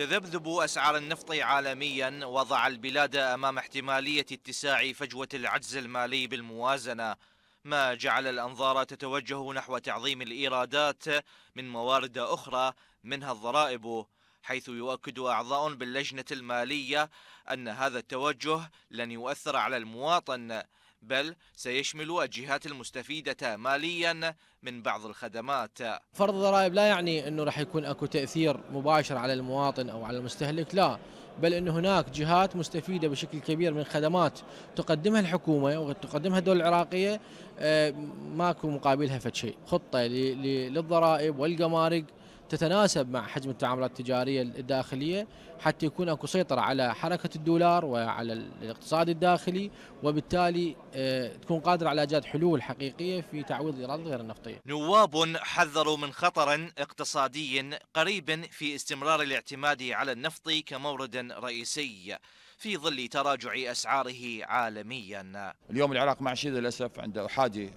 تذبذب أسعار النفط عالميا وضع البلاد أمام احتمالية اتساع فجوة العجز المالي بالموازنة ما جعل الأنظار تتوجه نحو تعظيم الإيرادات من موارد أخرى منها الضرائب حيث يؤكد أعضاء باللجنة المالية أن هذا التوجه لن يؤثر على المواطن بل سيشمل الجهات المستفيدة ماليا من بعض الخدمات فرض الضرائب لا يعني أنه راح يكون أكو تأثير مباشر على المواطن أو على المستهلك لا بل أن هناك جهات مستفيدة بشكل كبير من خدمات تقدمها الحكومة وتقدمها الدولة العراقية آه، ماكو مقابلها فد شيء خطة للضرائب والجمارك تتناسب مع حجم التعاملات التجارية الداخلية حتى يكون أكو سيطرة على حركة الدولار وعلى الاقتصاد الداخلي وبالتالي آه، تكون قادرة على إيجاد حلول حقيقية في تعويض الإيرادات غير النفطية نواب حذروا من خطر اقتصادي قريب في استمرار الاعتماد على النفط كمورد رئيسي في ظل تراجع أسعاره عالميا اليوم العراق مع شيء للأسف عنده أحادي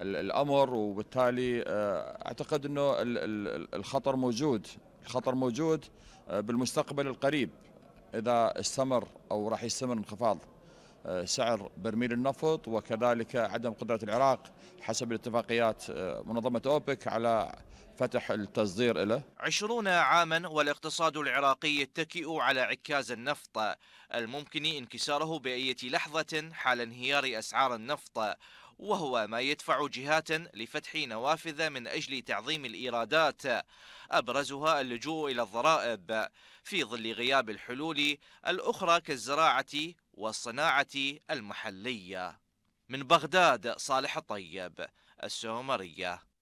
الامر وبالتالي آه، اعتقد انه الخطر موجود الخطر موجود آه، بالمستقبل القريب اذا استمر او راح يستمر انخفاض آه، سعر برميل النفط وكذلك عدم قدره العراق حسب الاتفاقيات منظمه اوبك على فتح التصدير له عشرون عاما والاقتصاد العراقي يتكئ على عكاز النفط الممكن انكساره بأية لحظة حال انهيار أسعار النفط وهو ما يدفع جهات لفتح نوافذ من أجل تعظيم الإيرادات أبرزها اللجوء إلى الضرائب في ظل غياب الحلول الأخرى كالزراعة والصناعة المحلية من بغداد صالح الطيب السومريه